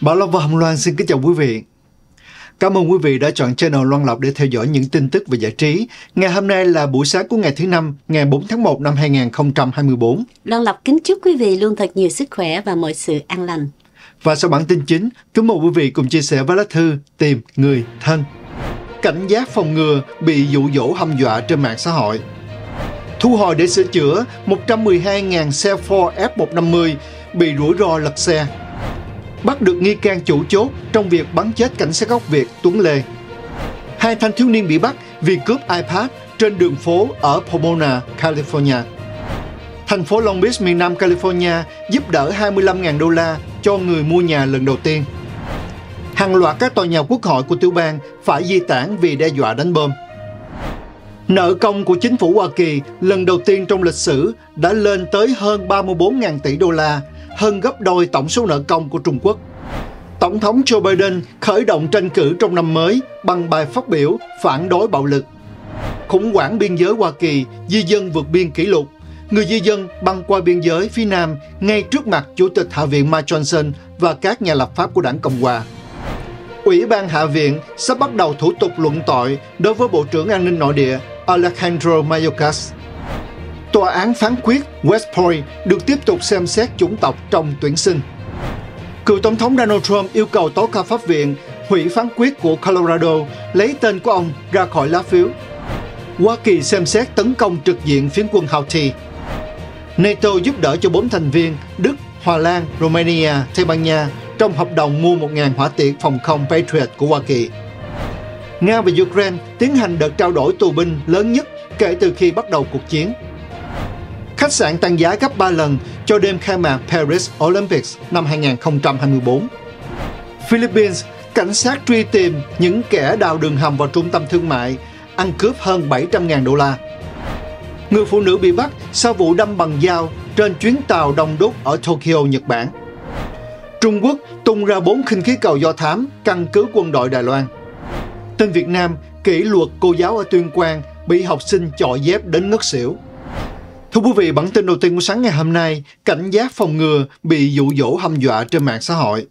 Bảo Long và Hồng Loan xin kính chào quý vị. Cảm ơn quý vị đã chọn channel Loan Lộc để theo dõi những tin tức và giải trí. Ngày hôm nay là buổi sáng của ngày thứ năm, ngày 4 tháng 1 năm 2024. Loan Lộc kính chúc quý vị luôn thật nhiều sức khỏe và mọi sự an lành. Và sau bản tin chính, kính mời quý vị cùng chia sẻ với lá thư Tìm Người Thân. Cảnh giác phòng ngừa bị dụ dỗ hâm dọa trên mạng xã hội. Thu hồi để sửa chữa 112.000 xe Ford F150 bị rủi ro lật xe bắt được nghi can chủ chốt trong việc bắn chết cảnh sát gốc Việt Tuấn Lê. Hai thanh thiếu niên bị bắt vì cướp iPad trên đường phố ở Pomona, California. Thành phố Long Beach miền Nam California giúp đỡ 25.000 đô la cho người mua nhà lần đầu tiên. Hàng loạt các tòa nhà quốc hội của tiểu bang phải di tản vì đe dọa đánh bom. Nợ công của chính phủ Hoa Kỳ lần đầu tiên trong lịch sử đã lên tới hơn 34.000 tỷ đô la hơn gấp đôi tổng số nợ công của Trung Quốc. Tổng thống Joe Biden khởi động tranh cử trong năm mới bằng bài phát biểu phản đối bạo lực. Khủng hoảng biên giới Hoa Kỳ, di dân vượt biên kỷ lục. Người di dân băng qua biên giới phía Nam ngay trước mặt Chủ tịch Hạ viện Mike Johnson và các nhà lập pháp của đảng Cộng hòa. Ủy ban Hạ viện sắp bắt đầu thủ tục luận tội đối với Bộ trưởng An ninh Nội địa Alejandro Mayorkas tòa án phán quyết West Point được tiếp tục xem xét chủng tộc trong tuyển sinh. Cựu Tổng thống Donald Trump yêu cầu tố cáo pháp viện hủy phán quyết của Colorado lấy tên của ông ra khỏi lá phiếu. Hoa Kỳ xem xét tấn công trực diện phiến quân Houthi. NATO giúp đỡ cho bốn thành viên Đức, Hòa Lan, Romania, Tây Ban Nha trong hợp đồng mua 1.000 hỏa tiễn phòng không Patriot của Hoa Kỳ. Nga và Ukraine tiến hành đợt trao đổi tù binh lớn nhất kể từ khi bắt đầu cuộc chiến khách sạn tăng giá gấp 3 lần cho đêm khai mạc Paris Olympics năm 2024. Philippines, cảnh sát truy tìm những kẻ đào đường hầm vào trung tâm thương mại, ăn cướp hơn 700.000 đô la. Người phụ nữ bị bắt sau vụ đâm bằng dao trên chuyến tàu đông đúc ở Tokyo, Nhật Bản. Trung Quốc tung ra 4 khinh khí cầu do thám căn cứ quân đội Đài Loan. Tên Việt Nam kỷ luật cô giáo ở Tuyên Quang bị học sinh chọi dép đến ngất xỉu. Thưa quý vị, bản tin đầu tiên của sáng ngày hôm nay, cảnh giác phòng ngừa bị dụ dỗ hâm dọa trên mạng xã hội.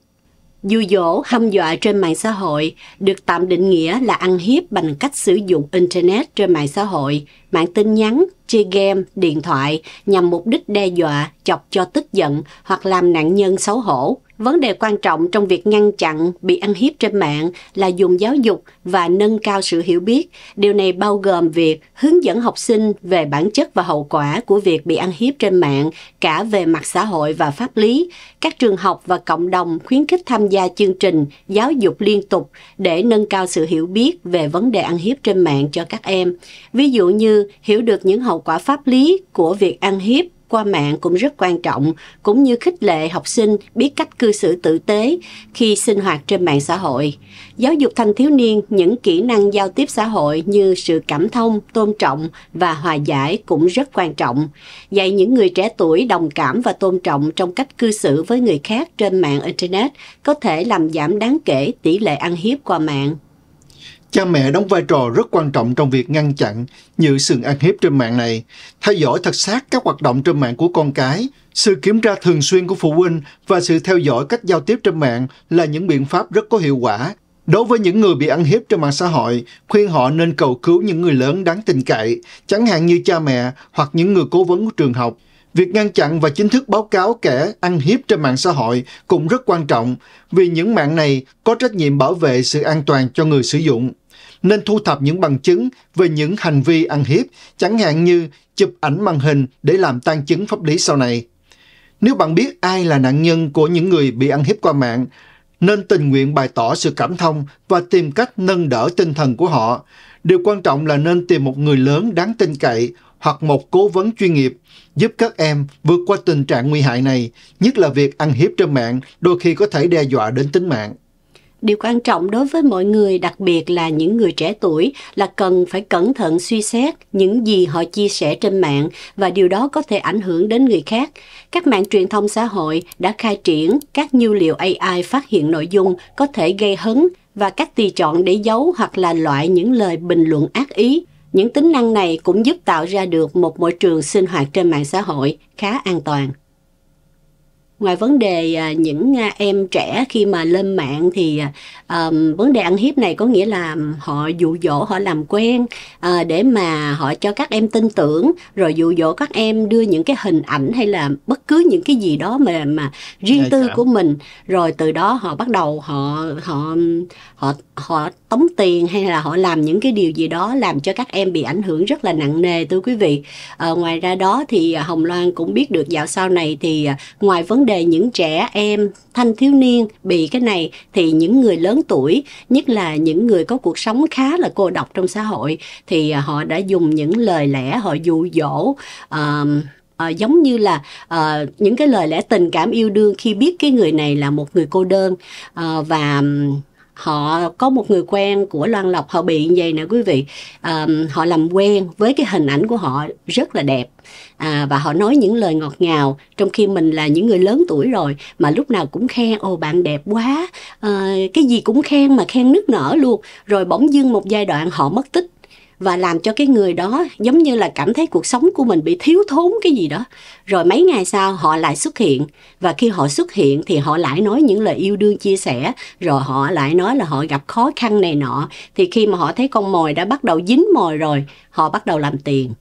Dụ dỗ hâm dọa trên mạng xã hội được tạm định nghĩa là ăn hiếp bằng cách sử dụng Internet trên mạng xã hội, mạng tin nhắn, chơi game, điện thoại nhằm mục đích đe dọa, chọc cho tức giận hoặc làm nạn nhân xấu hổ. Vấn đề quan trọng trong việc ngăn chặn bị ăn hiếp trên mạng là dùng giáo dục và nâng cao sự hiểu biết. Điều này bao gồm việc hướng dẫn học sinh về bản chất và hậu quả của việc bị ăn hiếp trên mạng, cả về mặt xã hội và pháp lý. Các trường học và cộng đồng khuyến khích tham gia chương trình giáo dục liên tục để nâng cao sự hiểu biết về vấn đề ăn hiếp trên mạng cho các em. Ví dụ như hiểu được những hậu quả pháp lý của việc ăn hiếp qua mạng cũng rất quan trọng, cũng như khích lệ học sinh biết cách cư xử tử tế khi sinh hoạt trên mạng xã hội. Giáo dục thanh thiếu niên những kỹ năng giao tiếp xã hội như sự cảm thông, tôn trọng và hòa giải cũng rất quan trọng. Dạy những người trẻ tuổi đồng cảm và tôn trọng trong cách cư xử với người khác trên mạng Internet có thể làm giảm đáng kể tỷ lệ ăn hiếp qua mạng. Cha mẹ đóng vai trò rất quan trọng trong việc ngăn chặn những sự ăn hiếp trên mạng này, theo dõi thật sát các hoạt động trên mạng của con cái. Sự kiểm tra thường xuyên của phụ huynh và sự theo dõi cách giao tiếp trên mạng là những biện pháp rất có hiệu quả. Đối với những người bị ăn hiếp trên mạng xã hội, khuyên họ nên cầu cứu những người lớn đáng tin cậy, chẳng hạn như cha mẹ hoặc những người cố vấn của trường học. Việc ngăn chặn và chính thức báo cáo kẻ ăn hiếp trên mạng xã hội cũng rất quan trọng vì những mạng này có trách nhiệm bảo vệ sự an toàn cho người sử dụng nên thu thập những bằng chứng về những hành vi ăn hiếp, chẳng hạn như chụp ảnh màn hình để làm tan chứng pháp lý sau này. Nếu bạn biết ai là nạn nhân của những người bị ăn hiếp qua mạng, nên tình nguyện bày tỏ sự cảm thông và tìm cách nâng đỡ tinh thần của họ. Điều quan trọng là nên tìm một người lớn đáng tin cậy hoặc một cố vấn chuyên nghiệp giúp các em vượt qua tình trạng nguy hại này, nhất là việc ăn hiếp trên mạng đôi khi có thể đe dọa đến tính mạng điều quan trọng đối với mọi người đặc biệt là những người trẻ tuổi là cần phải cẩn thận suy xét những gì họ chia sẻ trên mạng và điều đó có thể ảnh hưởng đến người khác các mạng truyền thông xã hội đã khai triển các nhu liệu ai phát hiện nội dung có thể gây hấn và các tùy chọn để giấu hoặc là loại những lời bình luận ác ý những tính năng này cũng giúp tạo ra được một môi trường sinh hoạt trên mạng xã hội khá an toàn ngoài vấn đề à, những à, em trẻ khi mà lên mạng thì um, vấn đề ăn hiếp này có nghĩa là họ dụ dỗ họ làm quen uh, để mà họ cho các em tin tưởng rồi dụ dỗ các em đưa những cái hình ảnh hay là bất cứ những cái gì đó mà mà riêng Ngay tư cảm. của mình rồi từ đó họ bắt đầu họ họ họ họ tống tiền hay là họ làm những cái điều gì đó làm cho các em bị ảnh hưởng rất là nặng nề thưa quý vị à, ngoài ra đó thì hồng loan cũng biết được dạo sau này thì ờ, ngoài vấn đề những trẻ em thanh thiếu niên bị cái này thì những người lớn tuổi nhất là những người có cuộc sống khá là cô độc trong xã hội thì ờ, họ đã dùng những lời lẽ họ dụ dỗ uh, À, giống như là à, những cái lời lẽ tình cảm yêu đương khi biết cái người này là một người cô đơn à, và họ có một người quen của Loan Lộc họ bị như vậy nè quý vị à, họ làm quen với cái hình ảnh của họ rất là đẹp à, và họ nói những lời ngọt ngào trong khi mình là những người lớn tuổi rồi mà lúc nào cũng khen ô bạn đẹp quá à, cái gì cũng khen mà khen nức nở luôn rồi bỗng dưng một giai đoạn họ mất tích và làm cho cái người đó giống như là cảm thấy cuộc sống của mình bị thiếu thốn cái gì đó rồi mấy ngày sau họ lại xuất hiện và khi họ xuất hiện thì họ lại nói những lời yêu đương chia sẻ rồi họ lại nói là họ gặp khó khăn này nọ thì khi mà họ thấy con mồi đã bắt đầu dính mồi rồi họ bắt đầu làm tiền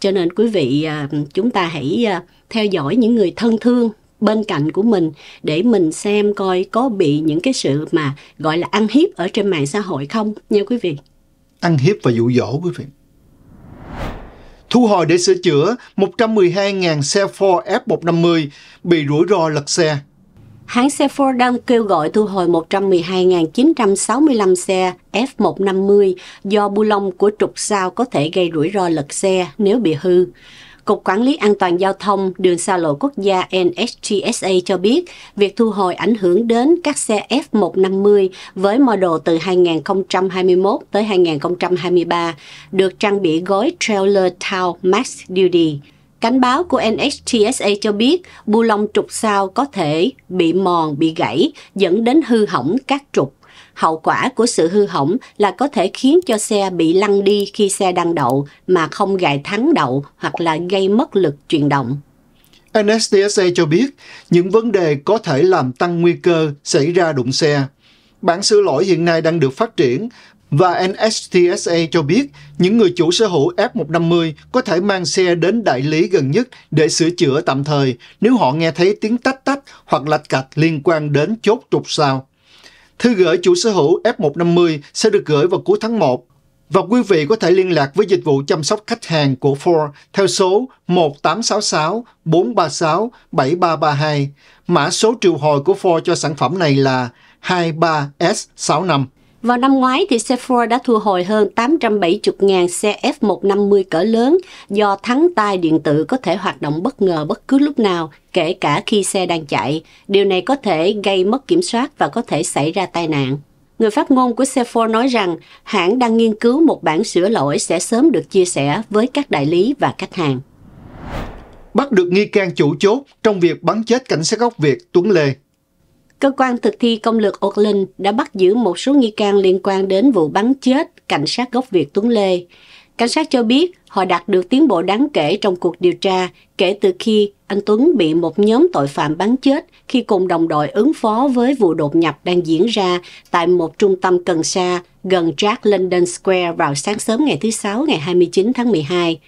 cho nên quý vị à, chúng ta hãy à, theo dõi những người thân thương bên cạnh của mình để mình xem coi có bị những cái sự mà gọi là ăn hiếp ở trên mạng xã hội không nha quý vị ăn hiếp và dụ dỗ quý vị. Thu hồi để sửa chữa 112.000 xe Ford F150 bị rủi ro lật xe. Hãng xe Ford đang kêu gọi thu hồi 112.965 xe F150 do bu lông của trục sao có thể gây rủi ro lật xe nếu bị hư. Cục Quản lý An toàn Giao thông Đường xa lộ quốc gia NHTSA cho biết việc thu hồi ảnh hưởng đến các xe F150 với model từ 2021 tới 2023 được trang bị gói Trailer Tow Max Duty. Cảnh báo của NHTSA cho biết bu lông trục sao có thể bị mòn, bị gãy, dẫn đến hư hỏng các trục Hậu quả của sự hư hỏng là có thể khiến cho xe bị lăn đi khi xe đang đậu mà không gài thắng đậu hoặc là gây mất lực chuyển động. NSDSA cho biết những vấn đề có thể làm tăng nguy cơ xảy ra đụng xe. Bản sửa lỗi hiện nay đang được phát triển và NSTSA cho biết những người chủ sở hữu F150 có thể mang xe đến đại lý gần nhất để sửa chữa tạm thời nếu họ nghe thấy tiếng tách tách hoặc lạch cạch liên quan đến chốt trục sao. Thư gửi chủ sở hữu F150 sẽ được gửi vào cuối tháng 1 và quý vị có thể liên lạc với dịch vụ chăm sóc khách hàng của Ford theo số 1866 436 7332. Mã số triệu hồi của Ford cho sản phẩm này là 23S65. Vào năm ngoái, thì Sephora đã thu hồi hơn 870.000 xe F150 cỡ lớn do thắng tai điện tử có thể hoạt động bất ngờ bất cứ lúc nào, kể cả khi xe đang chạy. Điều này có thể gây mất kiểm soát và có thể xảy ra tai nạn. Người phát ngôn của Sephora nói rằng hãng đang nghiên cứu một bản sửa lỗi sẽ sớm được chia sẻ với các đại lý và khách hàng. Bắt được nghi can chủ chốt trong việc bắn chết cảnh sát gốc Việt Tuấn Lê Cơ quan thực thi công lược Auckland đã bắt giữ một số nghi can liên quan đến vụ bắn chết cảnh sát gốc Việt Tuấn Lê. Cảnh sát cho biết họ đạt được tiến bộ đáng kể trong cuộc điều tra kể từ khi anh Tuấn bị một nhóm tội phạm bắn chết khi cùng đồng đội ứng phó với vụ đột nhập đang diễn ra tại một trung tâm cần sa gần Jack London Square vào sáng sớm ngày thứ Sáu ngày 29 tháng 12.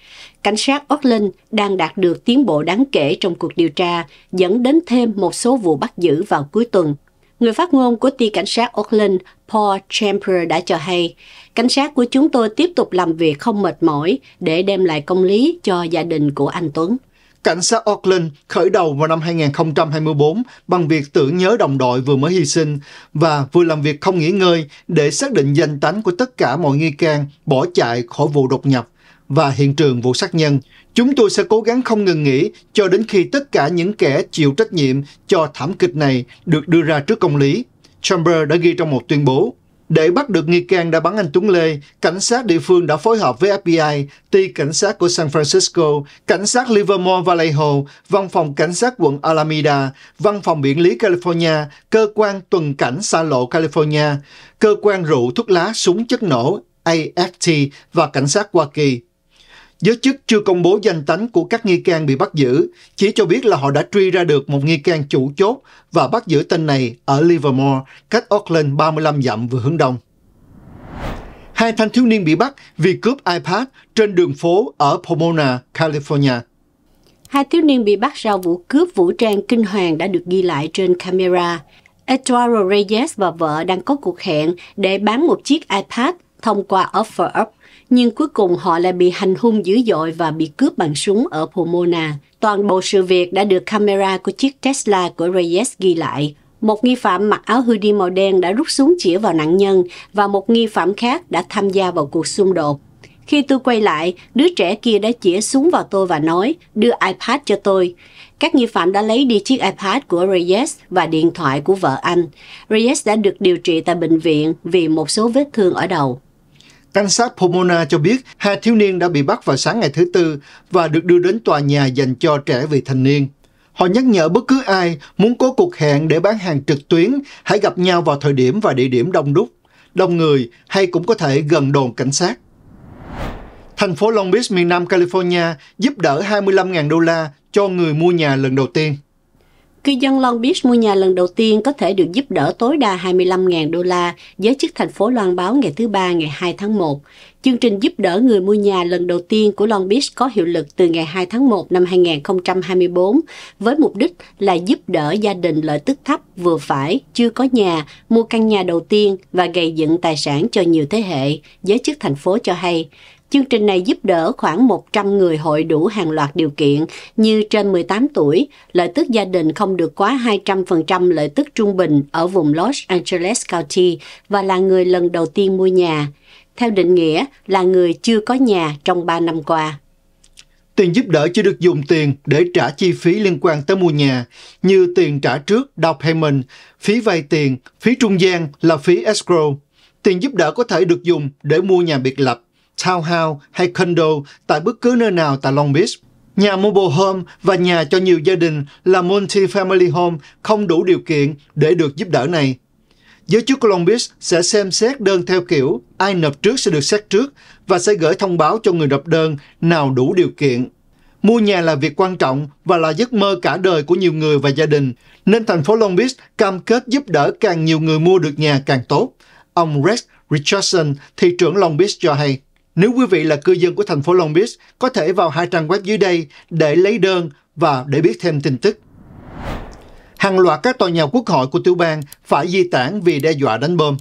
Cảnh sát Auckland đang đạt được tiến bộ đáng kể trong cuộc điều tra, dẫn đến thêm một số vụ bắt giữ vào cuối tuần. Người phát ngôn của ti cảnh sát Auckland, Paul Champer đã cho hay, cảnh sát của chúng tôi tiếp tục làm việc không mệt mỏi để đem lại công lý cho gia đình của anh Tuấn. Cảnh sát Auckland khởi đầu vào năm 2024 bằng việc tưởng nhớ đồng đội vừa mới hy sinh và vừa làm việc không nghỉ ngơi để xác định danh tánh của tất cả mọi nghi can bỏ chạy khỏi vụ đột nhập và hiện trường vụ sát nhân. Chúng tôi sẽ cố gắng không ngừng nghỉ cho đến khi tất cả những kẻ chịu trách nhiệm cho thảm kịch này được đưa ra trước công lý. Chamber đã ghi trong một tuyên bố. Để bắt được nghi can đã bắn anh Tuấn Lê, cảnh sát địa phương đã phối hợp với FBI, ty cảnh sát của San Francisco, cảnh sát Livermore Vallejo, văn phòng cảnh sát quận Alameda, văn phòng biển lý California, cơ quan tuần cảnh xa lộ California, cơ quan rượu thuốc lá súng chất nổ AFT và cảnh sát Hoa Kỳ. Giới chức chưa công bố danh tánh của các nghi can bị bắt giữ, chỉ cho biết là họ đã truy ra được một nghi can chủ chốt và bắt giữ tên này ở Livermore, cách Auckland 35 dặm về hướng đông. Hai thanh thiếu niên bị bắt vì cướp iPad trên đường phố ở Pomona, California. Hai thiếu niên bị bắt sau vụ cướp vũ trang kinh hoàng đã được ghi lại trên camera. Eduardo Reyes và vợ đang có cuộc hẹn để bán một chiếc iPad thông qua OfferUp nhưng cuối cùng họ lại bị hành hung dữ dội và bị cướp bằng súng ở Pomona. Toàn bộ sự việc đã được camera của chiếc Tesla của Reyes ghi lại. Một nghi phạm mặc áo hoodie màu đen đã rút súng chĩa vào nạn nhân và một nghi phạm khác đã tham gia vào cuộc xung đột. Khi tôi quay lại, đứa trẻ kia đã chĩa súng vào tôi và nói, đưa iPad cho tôi. Các nghi phạm đã lấy đi chiếc iPad của Reyes và điện thoại của vợ anh. Reyes đã được điều trị tại bệnh viện vì một số vết thương ở đầu. Cảnh sát Pomona cho biết hai thiếu niên đã bị bắt vào sáng ngày thứ Tư và được đưa đến tòa nhà dành cho trẻ vị thành niên. Họ nhắc nhở bất cứ ai muốn có cuộc hẹn để bán hàng trực tuyến, hãy gặp nhau vào thời điểm và địa điểm đông đúc, đông người hay cũng có thể gần đồn cảnh sát. Thành phố Long Beach miền Nam California giúp đỡ 25.000 đô la cho người mua nhà lần đầu tiên. Cư dân Long Beach mua nhà lần đầu tiên có thể được giúp đỡ tối đa 25.000 đô la giới chức thành phố loan báo ngày thứ Ba ngày 2 tháng 1. Chương trình giúp đỡ người mua nhà lần đầu tiên của Long Beach có hiệu lực từ ngày 2 tháng 1 năm 2024 với mục đích là giúp đỡ gia đình lợi tức thấp vừa phải, chưa có nhà, mua căn nhà đầu tiên và gây dựng tài sản cho nhiều thế hệ. Giới chức thành phố cho hay, Chương trình này giúp đỡ khoảng 100 người hội đủ hàng loạt điều kiện như trên 18 tuổi, lợi tức gia đình không được quá 200% lợi tức trung bình ở vùng Los Angeles County và là người lần đầu tiên mua nhà. Theo định nghĩa là người chưa có nhà trong 3 năm qua. Tiền giúp đỡ chỉ được dùng tiền để trả chi phí liên quan tới mua nhà, như tiền trả trước down payment, phí vay tiền, phí trung gian là phí escrow. Tiền giúp đỡ có thể được dùng để mua nhà biệt lập townhouse hay condo tại bất cứ nơi nào tại Long Beach. Nhà mobile home và nhà cho nhiều gia đình là multi-family home không đủ điều kiện để được giúp đỡ này. Giới chức Long Beach sẽ xem xét đơn theo kiểu ai nộp trước sẽ được xét trước và sẽ gửi thông báo cho người nộp đơn nào đủ điều kiện. Mua nhà là việc quan trọng và là giấc mơ cả đời của nhiều người và gia đình, nên thành phố Long Beach cam kết giúp đỡ càng nhiều người mua được nhà càng tốt. Ông Rex Richardson, thị trưởng Long Beach cho hay. Nếu quý vị là cư dân của thành phố Long Beach, có thể vào hai trang web dưới đây để lấy đơn và để biết thêm tin tức. Hàng loạt các tòa nhà quốc hội của tiểu bang phải di tản vì đe dọa đánh bom.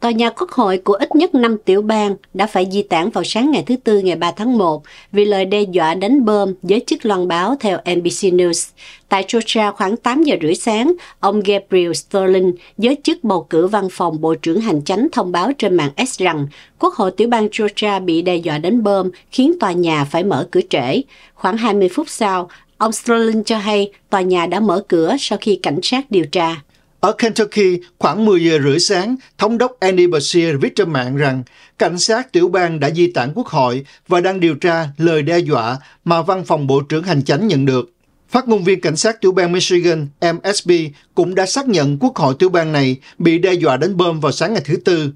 Tòa nhà Quốc hội của ít nhất 5 tiểu bang đã phải di tản vào sáng ngày thứ Tư ngày 3 tháng 1 vì lời đe dọa đánh bom giới chức loan báo theo NBC News. Tại Georgia khoảng 8 giờ rưỡi sáng, ông Gabriel Sterling, giới chức bầu cử văn phòng Bộ trưởng Hành chánh thông báo trên mạng X rằng Quốc hội tiểu bang Georgia bị đe dọa đánh bom khiến tòa nhà phải mở cửa trễ. Khoảng 20 phút sau, ông Sterling cho hay tòa nhà đã mở cửa sau khi cảnh sát điều tra. Ở Kentucky, khoảng 10 giờ rưỡi sáng, Thống đốc Andy Bashir viết trên mạng rằng cảnh sát tiểu bang đã di tản quốc hội và đang điều tra lời đe dọa mà văn phòng Bộ trưởng Hành chánh nhận được. Phát ngôn viên cảnh sát tiểu bang Michigan MSB cũng đã xác nhận quốc hội tiểu bang này bị đe dọa đến bơm vào sáng ngày thứ Tư.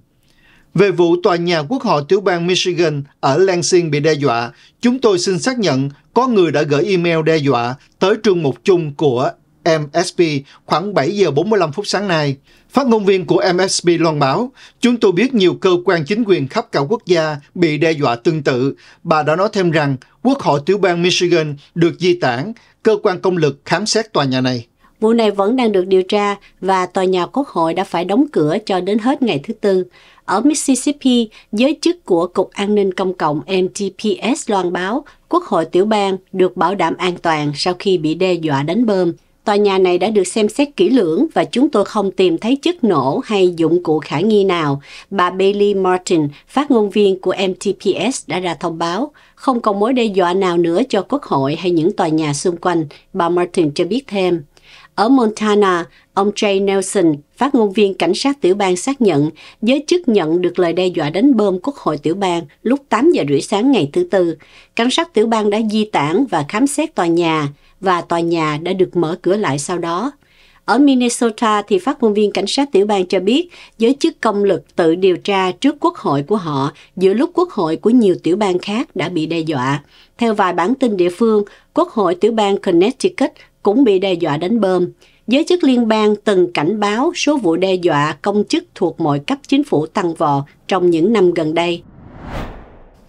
Về vụ tòa nhà quốc hội tiểu bang Michigan ở Lansing bị đe dọa, chúng tôi xin xác nhận có người đã gửi email đe dọa tới trương mục chung của MSP khoảng 7 giờ 45 phút sáng nay. Phát ngôn viên của MSP loan báo, chúng tôi biết nhiều cơ quan chính quyền khắp cả quốc gia bị đe dọa tương tự. Bà đã nói thêm rằng quốc hội tiểu bang Michigan được di tản, cơ quan công lực khám xét tòa nhà này. Vụ này vẫn đang được điều tra và tòa nhà quốc hội đã phải đóng cửa cho đến hết ngày thứ Tư. Ở Mississippi, giới chức của Cục An ninh Công cộng MTPS loan báo Quốc hội tiểu bang được bảo đảm an toàn sau khi bị đe dọa đánh bom Tòa nhà này đã được xem xét kỹ lưỡng và chúng tôi không tìm thấy chất nổ hay dụng cụ khả nghi nào, bà Bailey Martin, phát ngôn viên của MTPS đã ra thông báo. Không còn mối đe dọa nào nữa cho quốc hội hay những tòa nhà xung quanh, bà Martin cho biết thêm. Ở Montana, ông Jay Nelson, phát ngôn viên cảnh sát tiểu bang xác nhận giới chức nhận được lời đe dọa đánh bom quốc hội tiểu bang lúc 8 giờ rưỡi sáng ngày thứ Tư. Cảnh sát tiểu bang đã di tản và khám xét tòa nhà và tòa nhà đã được mở cửa lại sau đó. Ở Minnesota thì phát ngôn viên cảnh sát tiểu bang cho biết giới chức công lực tự điều tra trước quốc hội của họ giữa lúc quốc hội của nhiều tiểu bang khác đã bị đe dọa. Theo vài bản tin địa phương, quốc hội tiểu bang Connecticut cũng bị đe dọa đánh bơm Giới chức liên bang từng cảnh báo số vụ đe dọa công chức thuộc mọi cấp chính phủ tăng vọt trong những năm gần đây.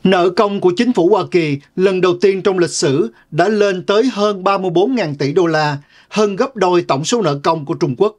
Nợ công của chính phủ Hoa Kỳ lần đầu tiên trong lịch sử đã lên tới hơn 34.000 tỷ đô la, hơn gấp đôi tổng số nợ công của Trung Quốc.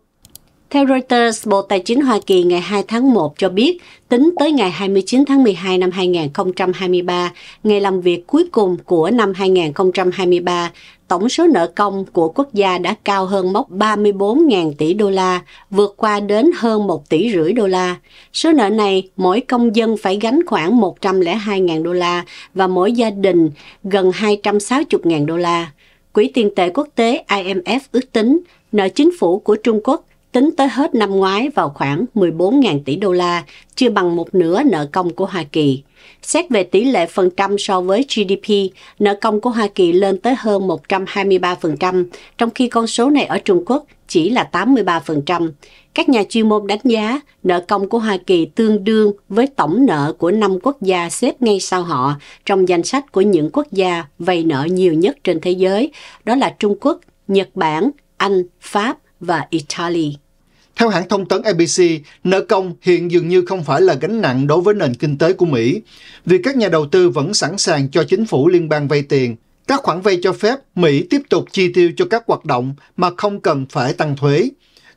Theo Reuters, Bộ Tài chính Hoa Kỳ ngày 2 tháng 1 cho biết, tính tới ngày 29 tháng 12 năm 2023, ngày làm việc cuối cùng của năm 2023, tổng số nợ công của quốc gia đã cao hơn mốc 34.000 tỷ đô la, vượt qua đến hơn 1 tỷ rưỡi đô la. Số nợ này, mỗi công dân phải gánh khoảng 102.000 đô la và mỗi gia đình gần 260.000 đô la. Quỹ tiền tệ quốc tế IMF ước tính nợ chính phủ của Trung Quốc Tính tới hết năm ngoái vào khoảng 14.000 tỷ đô la, chưa bằng một nửa nợ công của Hoa Kỳ. Xét về tỷ lệ phần trăm so với GDP, nợ công của Hoa Kỳ lên tới hơn 123%, trong khi con số này ở Trung Quốc chỉ là 83%. Các nhà chuyên môn đánh giá nợ công của Hoa Kỳ tương đương với tổng nợ của năm quốc gia xếp ngay sau họ trong danh sách của những quốc gia vay nợ nhiều nhất trên thế giới, đó là Trung Quốc, Nhật Bản, Anh, Pháp – và Italy. Theo hãng thông tấn ABC, nợ công hiện dường như không phải là gánh nặng đối với nền kinh tế của Mỹ, vì các nhà đầu tư vẫn sẵn sàng cho chính phủ liên bang vay tiền. Các khoản vay cho phép Mỹ tiếp tục chi tiêu cho các hoạt động mà không cần phải tăng thuế.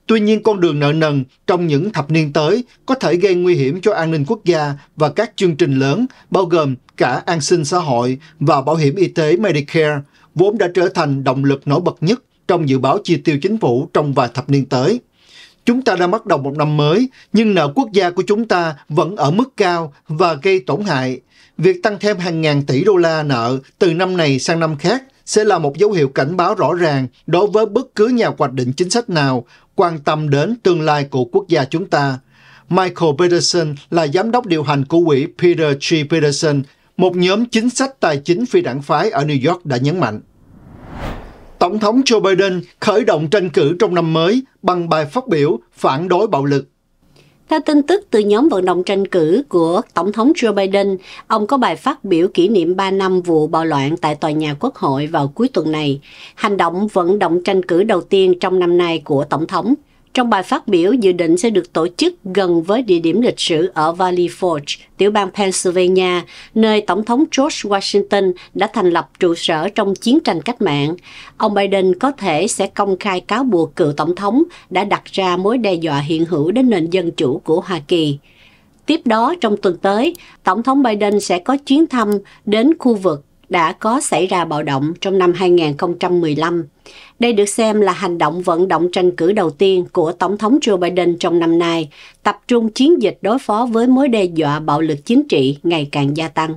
Tuy nhiên, con đường nợ nần trong những thập niên tới có thể gây nguy hiểm cho an ninh quốc gia và các chương trình lớn, bao gồm cả an sinh xã hội và bảo hiểm y tế Medicare, vốn đã trở thành động lực nổi bật nhất trong dự báo chi tiêu chính phủ trong vài thập niên tới. Chúng ta đã bắt đầu một năm mới, nhưng nợ quốc gia của chúng ta vẫn ở mức cao và gây tổn hại. Việc tăng thêm hàng ngàn tỷ đô la nợ từ năm này sang năm khác sẽ là một dấu hiệu cảnh báo rõ ràng đối với bất cứ nhà hoạch định chính sách nào quan tâm đến tương lai của quốc gia chúng ta. Michael Peterson là giám đốc điều hành của quỹ Peter G. Peterson, một nhóm chính sách tài chính phi đảng phái ở New York đã nhấn mạnh. Tổng thống Joe Biden khởi động tranh cử trong năm mới bằng bài phát biểu phản đối bạo lực. Theo tin tức từ nhóm vận động tranh cử của Tổng thống Joe Biden, ông có bài phát biểu kỷ niệm 3 năm vụ bạo loạn tại tòa nhà Quốc hội vào cuối tuần này, hành động vận động tranh cử đầu tiên trong năm nay của Tổng thống. Trong bài phát biểu dự định sẽ được tổ chức gần với địa điểm lịch sử ở Valley Forge, tiểu bang Pennsylvania, nơi Tổng thống George Washington đã thành lập trụ sở trong chiến tranh cách mạng. Ông Biden có thể sẽ công khai cáo buộc cựu Tổng thống đã đặt ra mối đe dọa hiện hữu đến nền dân chủ của Hoa Kỳ. Tiếp đó, trong tuần tới, Tổng thống Biden sẽ có chuyến thăm đến khu vực đã có xảy ra bạo động trong năm 2015. Đây được xem là hành động vận động tranh cử đầu tiên của Tổng thống Joe Biden trong năm nay, tập trung chiến dịch đối phó với mối đe dọa bạo lực chính trị ngày càng gia tăng.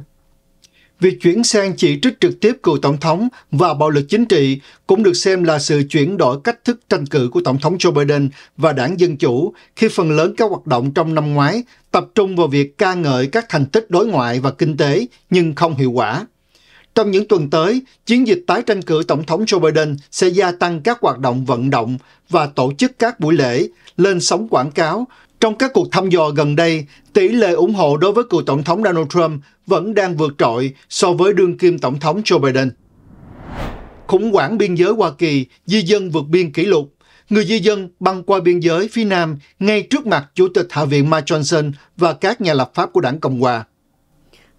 Việc chuyển sang chỉ trích trực tiếp cựu tổng thống và bạo lực chính trị cũng được xem là sự chuyển đổi cách thức tranh cử của tổng thống Joe Biden và đảng Dân Chủ khi phần lớn các hoạt động trong năm ngoái tập trung vào việc ca ngợi các thành tích đối ngoại và kinh tế nhưng không hiệu quả. Trong những tuần tới, chiến dịch tái tranh cử Tổng thống Joe Biden sẽ gia tăng các hoạt động vận động và tổ chức các buổi lễ, lên sóng quảng cáo. Trong các cuộc thăm dò gần đây, tỷ lệ ủng hộ đối với cựu Tổng thống Donald Trump vẫn đang vượt trội so với đương kim Tổng thống Joe Biden. Khủng hoảng biên giới Hoa Kỳ, di dân vượt biên kỷ lục người di dân băng qua biên giới phía Nam ngay trước mặt Chủ tịch Hạ viện Mike Johnson và các nhà lập pháp của đảng Cộng hòa.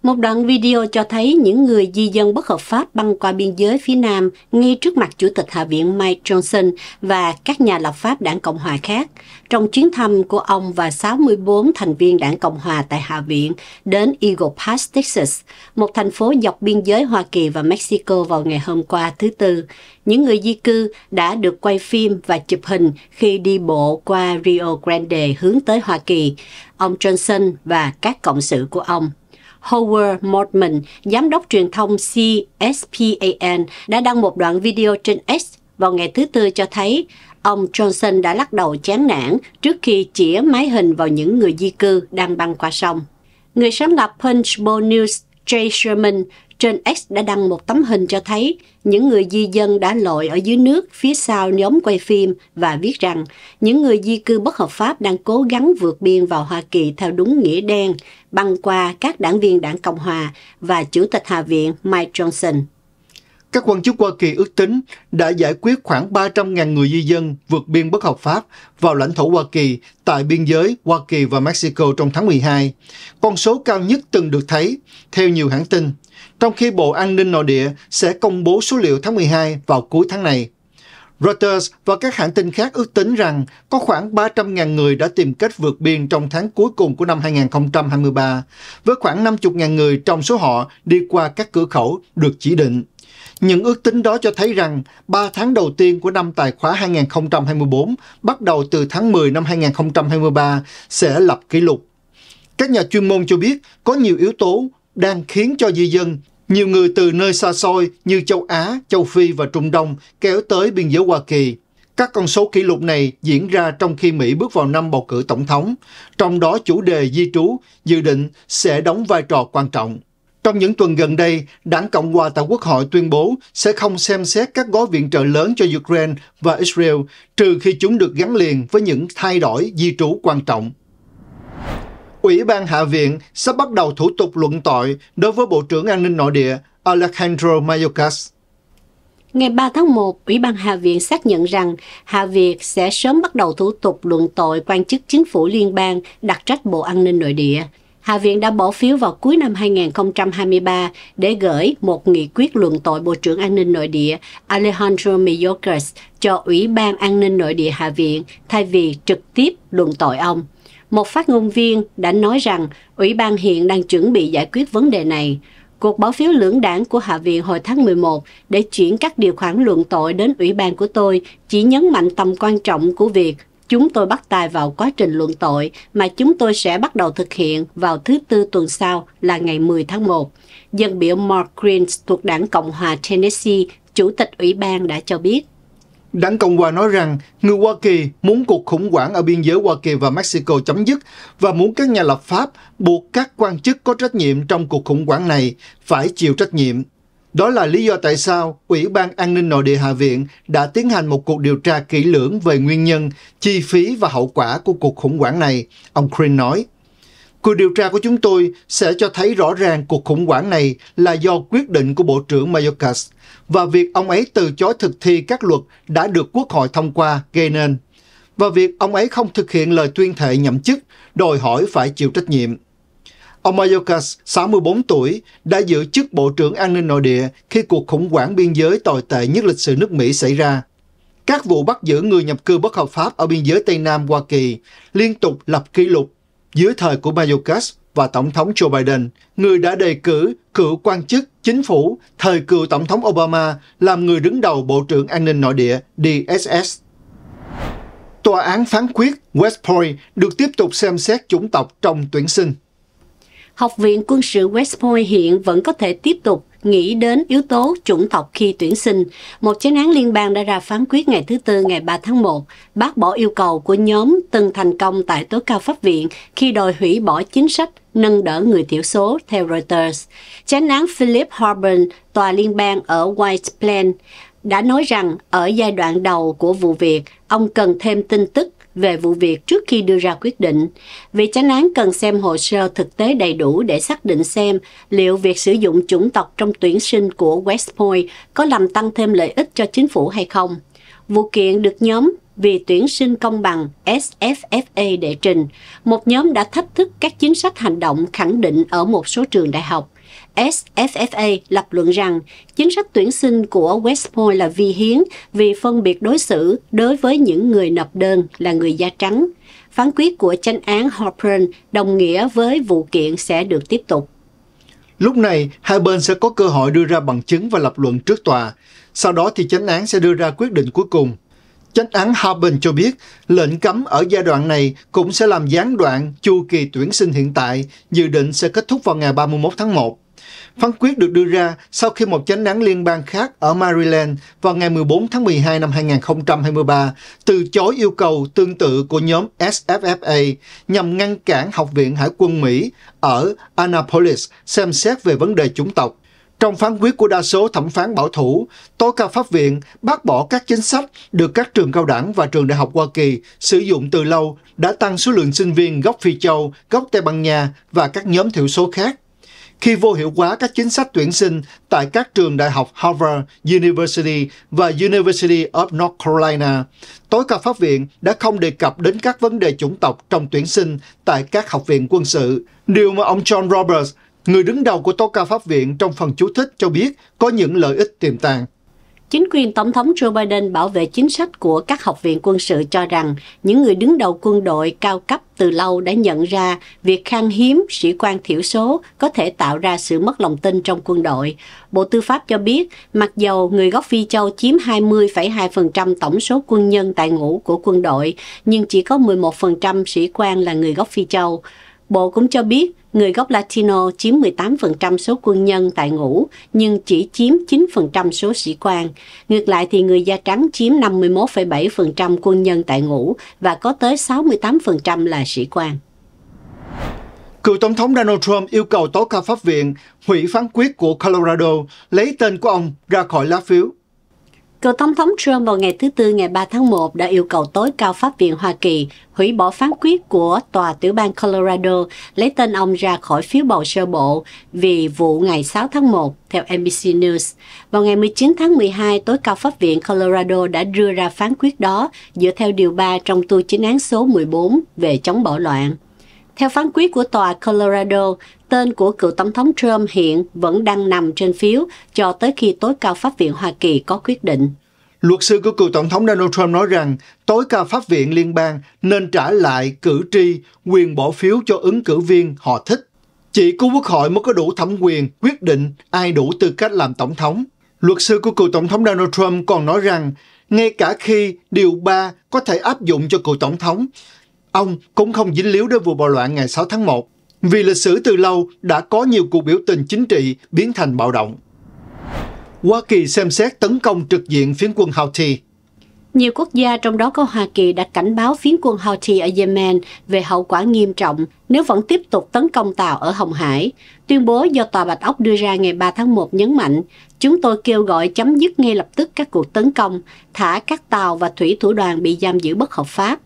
Một đoạn video cho thấy những người di dân bất hợp pháp băng qua biên giới phía Nam ngay trước mặt Chủ tịch Hạ viện Mike Johnson và các nhà lập pháp đảng Cộng hòa khác trong chuyến thăm của ông và 64 thành viên đảng Cộng hòa tại Hạ viện đến Eagle Pass, Texas, một thành phố dọc biên giới Hoa Kỳ và Mexico vào ngày hôm qua thứ Tư. Những người di cư đã được quay phim và chụp hình khi đi bộ qua Rio Grande hướng tới Hoa Kỳ. Ông Johnson và các cộng sự của ông Howard Mortman, giám đốc truyền thông CSPAN, đã đăng một đoạn video trên X vào ngày thứ Tư cho thấy ông Johnson đã lắc đầu chán nản trước khi chĩa máy hình vào những người di cư đang băng qua sông. Người sáng lập Punchbowl News Jay Sherman trên X đã đăng một tấm hình cho thấy những người di dân đã lội ở dưới nước phía sau nhóm quay phim và viết rằng những người di cư bất hợp pháp đang cố gắng vượt biên vào Hoa Kỳ theo đúng nghĩa đen, băng qua các đảng viên đảng Cộng Hòa và Chủ tịch Hạ viện Mike Johnson. Các quan chức Hoa Kỳ ước tính đã giải quyết khoảng 300.000 người di dân vượt biên bất hợp pháp vào lãnh thổ Hoa Kỳ tại biên giới Hoa Kỳ và Mexico trong tháng 12, con số cao nhất từng được thấy, theo nhiều hãng tin trong khi Bộ An ninh Nội địa sẽ công bố số liệu tháng 12 vào cuối tháng này. Reuters và các hãng tin khác ước tính rằng có khoảng 300.000 người đã tìm cách vượt biên trong tháng cuối cùng của năm 2023, với khoảng 50.000 người trong số họ đi qua các cửa khẩu được chỉ định. Những ước tính đó cho thấy rằng 3 tháng đầu tiên của năm tài khóa 2024, bắt đầu từ tháng 10 năm 2023, sẽ lập kỷ lục. Các nhà chuyên môn cho biết có nhiều yếu tố đang khiến cho di dân nhiều người từ nơi xa xôi như châu Á, châu Phi và Trung Đông kéo tới biên giới Hoa Kỳ. Các con số kỷ lục này diễn ra trong khi Mỹ bước vào năm bầu cử tổng thống, trong đó chủ đề di trú dự định sẽ đóng vai trò quan trọng. Trong những tuần gần đây, Đảng Cộng hòa tại Quốc hội tuyên bố sẽ không xem xét các gói viện trợ lớn cho Ukraine và Israel trừ khi chúng được gắn liền với những thay đổi di trú quan trọng. Ủy ban Hạ viện sắp bắt đầu thủ tục luận tội đối với Bộ trưởng An ninh Nội địa Alejandro Mayorkas. Ngày 3 tháng 1, Ủy ban Hạ viện xác nhận rằng Hạ viện sẽ sớm bắt đầu thủ tục luận tội quan chức chính phủ liên bang đặc trách Bộ An ninh Nội địa. Hạ viện đã bỏ phiếu vào cuối năm 2023 để gửi một nghị quyết luận tội Bộ trưởng An ninh Nội địa Alejandro Mayorkas cho Ủy ban An ninh Nội địa Hạ viện thay vì trực tiếp luận tội ông. Một phát ngôn viên đã nói rằng Ủy ban hiện đang chuẩn bị giải quyết vấn đề này. Cuộc bỏ phiếu lưỡng đảng của Hạ viện hồi tháng 11 để chuyển các điều khoản luận tội đến ủy ban của tôi chỉ nhấn mạnh tầm quan trọng của việc chúng tôi bắt tay vào quá trình luận tội mà chúng tôi sẽ bắt đầu thực hiện vào thứ tư tuần sau là ngày 10 tháng 1. Dân biểu Mark Green thuộc đảng Cộng hòa Tennessee, chủ tịch ủy ban đã cho biết. Đảng Cộng hòa nói rằng người Hoa Kỳ muốn cuộc khủng hoảng ở biên giới Hoa Kỳ và Mexico chấm dứt và muốn các nhà lập pháp buộc các quan chức có trách nhiệm trong cuộc khủng hoảng này phải chịu trách nhiệm. Đó là lý do tại sao Ủy ban An ninh Nội địa Hạ viện đã tiến hành một cuộc điều tra kỹ lưỡng về nguyên nhân, chi phí và hậu quả của cuộc khủng hoảng này, ông Green nói. Cuộc điều tra của chúng tôi sẽ cho thấy rõ ràng cuộc khủng hoảng này là do quyết định của Bộ trưởng Mayorkas và việc ông ấy từ chối thực thi các luật đã được Quốc hội thông qua gây nên. Và việc ông ấy không thực hiện lời tuyên thệ nhậm chức đòi hỏi phải chịu trách nhiệm. Ông Mayorkas, 64 tuổi, đã giữ chức Bộ trưởng An ninh Nội địa khi cuộc khủng hoảng biên giới tồi tệ nhất lịch sử nước Mỹ xảy ra. Các vụ bắt giữ người nhập cư bất hợp pháp ở biên giới Tây Nam Hoa Kỳ liên tục lập kỷ lục. Dưới thời của Mayorkas, và Tổng thống Joe Biden, người đã đề cử cựu quan chức chính phủ thời cựu Tổng thống Obama làm người đứng đầu Bộ trưởng An ninh Nội địa DSS. Tòa án phán quyết West Point được tiếp tục xem xét chủng tộc trong tuyển sinh. Học viện Quân sự West Point hiện vẫn có thể tiếp tục nghĩ đến yếu tố chủng tộc khi tuyển sinh, một chánh án liên bang đã ra phán quyết ngày thứ Tư ngày 3 tháng 1 bác bỏ yêu cầu của nhóm từng thành công tại tối cao pháp viện khi đòi hủy bỏ chính sách nâng đỡ người thiểu số, theo Reuters. Chánh án Philip Harbin, tòa liên bang ở White Plains, đã nói rằng ở giai đoạn đầu của vụ việc, ông cần thêm tin tức về vụ việc trước khi đưa ra quyết định. Vị chánh án cần xem hồ sơ thực tế đầy đủ để xác định xem liệu việc sử dụng chủng tộc trong tuyển sinh của West Point có làm tăng thêm lợi ích cho chính phủ hay không. Vụ kiện được nhóm vì tuyển sinh công bằng SFFA đệ trình, một nhóm đã thách thức các chính sách hành động khẳng định ở một số trường đại học. SFFA lập luận rằng chính sách tuyển sinh của West Point là vi hiến vì phân biệt đối xử đối với những người nộp đơn là người da trắng. Phán quyết của chánh án Hopper đồng nghĩa với vụ kiện sẽ được tiếp tục. Lúc này, hai bên sẽ có cơ hội đưa ra bằng chứng và lập luận trước tòa. Sau đó thì chánh án sẽ đưa ra quyết định cuối cùng. Chánh án Harbin cho biết lệnh cấm ở giai đoạn này cũng sẽ làm gián đoạn chu kỳ tuyển sinh hiện tại, dự định sẽ kết thúc vào ngày 31 tháng 1. Phán quyết được đưa ra sau khi một chánh án liên bang khác ở Maryland vào ngày 14 tháng 12 năm 2023 từ chối yêu cầu tương tự của nhóm SFFA nhằm ngăn cản Học viện Hải quân Mỹ ở Annapolis xem xét về vấn đề chủng tộc. Trong phán quyết của đa số thẩm phán bảo thủ, tối cao pháp viện bác bỏ các chính sách được các trường cao đẳng và trường đại học Hoa Kỳ sử dụng từ lâu đã tăng số lượng sinh viên gốc Phi Châu, gốc Tây Ban Nha và các nhóm thiểu số khác khi vô hiệu hóa các chính sách tuyển sinh tại các trường đại học Harvard University và University of North Carolina. Tối cao pháp viện đã không đề cập đến các vấn đề chủng tộc trong tuyển sinh tại các học viện quân sự. Điều mà ông John Roberts, người đứng đầu của tối cao pháp viện trong phần chú thích cho biết có những lợi ích tiềm tàng. Chính quyền Tổng thống Joe Biden bảo vệ chính sách của các học viện quân sự cho rằng những người đứng đầu quân đội cao cấp từ lâu đã nhận ra việc khan hiếm sĩ quan thiểu số có thể tạo ra sự mất lòng tin trong quân đội. Bộ Tư pháp cho biết, mặc dầu người gốc Phi Châu chiếm 20,2% tổng số quân nhân tại ngũ của quân đội, nhưng chỉ có 11% sĩ quan là người gốc Phi Châu. Bộ cũng cho biết Người gốc Latino chiếm 18% số quân nhân tại ngũ, nhưng chỉ chiếm 9% số sĩ quan. Ngược lại thì người da trắng chiếm 51,7% quân nhân tại ngũ và có tới 68% là sĩ quan. Cựu Tổng thống Donald Trump yêu cầu tố cao pháp viện hủy phán quyết của Colorado lấy tên của ông ra khỏi lá phiếu. Cựu Tổng thống Trump vào ngày thứ Tư ngày 3 tháng 1 đã yêu cầu tối cao Pháp viện Hoa Kỳ hủy bỏ phán quyết của Tòa tiểu bang Colorado lấy tên ông ra khỏi phiếu bầu sơ bộ vì vụ ngày 6 tháng 1, theo NBC News. Vào ngày 19 tháng 12, tối cao Pháp viện Colorado đã đưa ra phán quyết đó dựa theo Điều 3 trong tu chính án số 14 về chống bạo loạn. Theo phán quyết của tòa Colorado, tên của cựu Tổng thống Trump hiện vẫn đang nằm trên phiếu cho tới khi tối cao pháp viện Hoa Kỳ có quyết định. Luật sư của cựu Tổng thống Donald Trump nói rằng tối cao pháp viện liên bang nên trả lại cử tri quyền bỏ phiếu cho ứng cử viên họ thích. Chỉ của quốc hội mới có đủ thẩm quyền quyết định ai đủ tư cách làm Tổng thống. Luật sư của cựu Tổng thống Donald Trump còn nói rằng ngay cả khi Điều 3 có thể áp dụng cho cựu Tổng thống, ông cũng không dính líu đến vụ bạo loạn ngày 6 tháng 1. Vì lịch sử từ lâu đã có nhiều cuộc biểu tình chính trị biến thành bạo động. Hoa Kỳ xem xét tấn công trực diện phiến quân Houthi. Nhiều quốc gia trong đó có Hoa Kỳ đã cảnh báo phiến quân Houthi ở Yemen về hậu quả nghiêm trọng nếu vẫn tiếp tục tấn công tàu ở Hồng Hải. Tuyên bố do Tòa Bạch Ốc đưa ra ngày 3 tháng 1 nhấn mạnh, chúng tôi kêu gọi chấm dứt ngay lập tức các cuộc tấn công, thả các tàu và thủy thủ đoàn bị giam giữ bất hợp pháp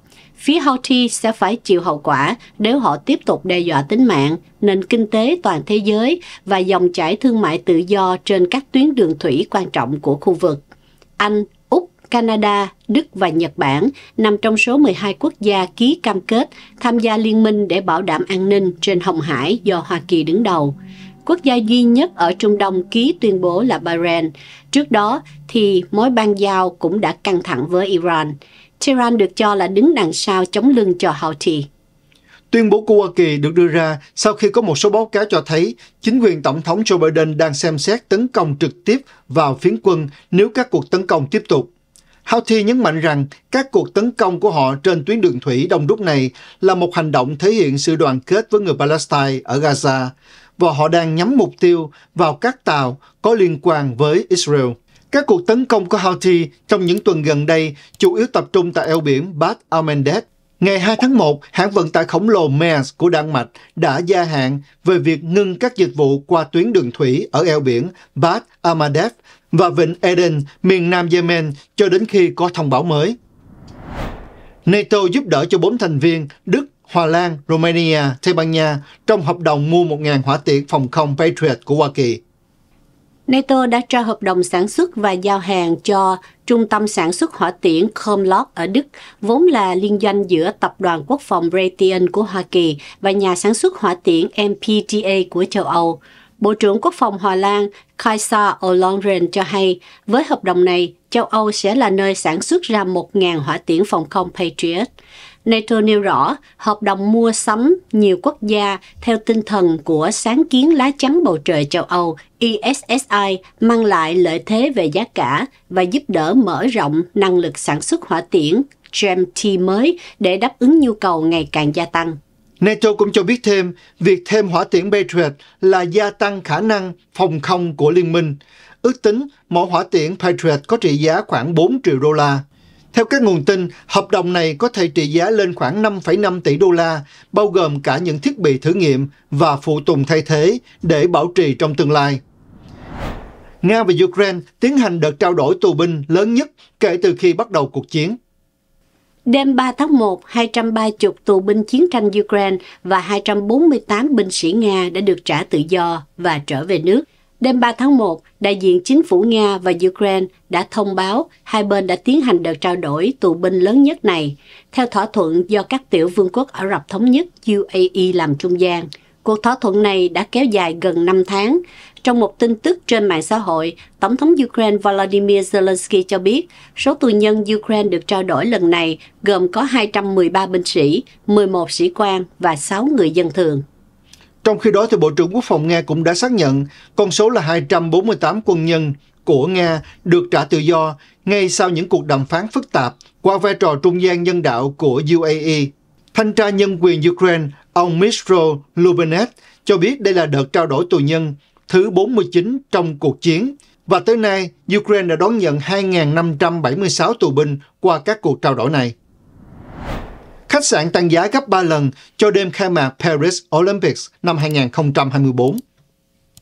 phía Houthi sẽ phải chịu hậu quả nếu họ tiếp tục đe dọa tính mạng, nền kinh tế toàn thế giới và dòng chảy thương mại tự do trên các tuyến đường thủy quan trọng của khu vực. Anh, Úc, Canada, Đức và Nhật Bản nằm trong số 12 quốc gia ký cam kết tham gia liên minh để bảo đảm an ninh trên Hồng Hải do Hoa Kỳ đứng đầu quốc gia duy nhất ở Trung Đông ký tuyên bố là Bahrain. Trước đó thì mối ban giao cũng đã căng thẳng với Iran. Tehran được cho là đứng đằng sau chống lưng cho Houthi. Tuyên bố của Hoa Kỳ được đưa ra sau khi có một số báo cáo cho thấy chính quyền Tổng thống Joe Biden đang xem xét tấn công trực tiếp vào phiến quân nếu các cuộc tấn công tiếp tục. Houthi nhấn mạnh rằng các cuộc tấn công của họ trên tuyến đường thủy đông đúc này là một hành động thể hiện sự đoàn kết với người Palestine ở Gaza và họ đang nhắm mục tiêu vào các tàu có liên quan với Israel. Các cuộc tấn công của Houthi trong những tuần gần đây chủ yếu tập trung tại eo biển Bab al Mandeb. Ngày 2 tháng 1, hãng vận tải khổng lồ Maersk của Đan Mạch đã gia hạn về việc ngưng các dịch vụ qua tuyến đường thủy ở eo biển Bab al Mandeb và vịnh Eden, miền nam Yemen, cho đến khi có thông báo mới. NATO giúp đỡ cho bốn thành viên Đức, Hòa Lan, Romania, Tây Ban Nha trong hợp đồng mua 1.000 hỏa tiễn phòng không Patriot của Hoa Kỳ. NATO đã trao hợp đồng sản xuất và giao hàng cho Trung tâm Sản xuất Hỏa tiễn Comlot ở Đức, vốn là liên doanh giữa Tập đoàn Quốc phòng Raytheon của Hoa Kỳ và nhà sản xuất hỏa tiễn MPTA của châu Âu. Bộ trưởng Quốc phòng Hà Lan Kaisa Ollongren cho hay, với hợp đồng này, châu Âu sẽ là nơi sản xuất ra 1.000 hỏa tiễn phòng không Patriot. NATO nêu rõ hợp đồng mua sắm nhiều quốc gia theo tinh thần của sáng kiến lá chắn bầu trời châu Âu ESSI mang lại lợi thế về giá cả và giúp đỡ mở rộng năng lực sản xuất hỏa tiễn GMT mới để đáp ứng nhu cầu ngày càng gia tăng. NATO cũng cho biết thêm, việc thêm hỏa tiễn Patriot là gia tăng khả năng phòng không của liên minh. Ước tính mỗi hỏa tiễn Patriot có trị giá khoảng 4 triệu đô la. Theo các nguồn tin, hợp đồng này có thể trị giá lên khoảng 5,5 tỷ đô la, bao gồm cả những thiết bị thử nghiệm và phụ tùng thay thế để bảo trì trong tương lai. Nga và Ukraine tiến hành đợt trao đổi tù binh lớn nhất kể từ khi bắt đầu cuộc chiến. Đêm 3 tháng 1, 230 tù binh chiến tranh Ukraine và 248 binh sĩ Nga đã được trả tự do và trở về nước Đêm 3 tháng 1, đại diện chính phủ Nga và Ukraine đã thông báo hai bên đã tiến hành đợt trao đổi tù binh lớn nhất này, theo thỏa thuận do các tiểu vương quốc Ả Rập Thống nhất UAE làm trung gian. Cuộc thỏa thuận này đã kéo dài gần 5 tháng. Trong một tin tức trên mạng xã hội, Tổng thống Ukraine Volodymyr Zelensky cho biết số tù nhân Ukraine được trao đổi lần này gồm có 213 binh sĩ, 11 sĩ quan và 6 người dân thường. Trong khi đó, thì Bộ trưởng Quốc phòng Nga cũng đã xác nhận con số là 248 quân nhân của Nga được trả tự do ngay sau những cuộc đàm phán phức tạp qua vai trò trung gian nhân đạo của UAE. Thanh tra nhân quyền Ukraine, ông Mistro Lubenet cho biết đây là đợt trao đổi tù nhân thứ 49 trong cuộc chiến và tới nay Ukraine đã đón nhận 2.576 tù binh qua các cuộc trao đổi này. Khách sạn tăng giá gấp 3 lần cho đêm khai mạc Paris Olympics năm 2024.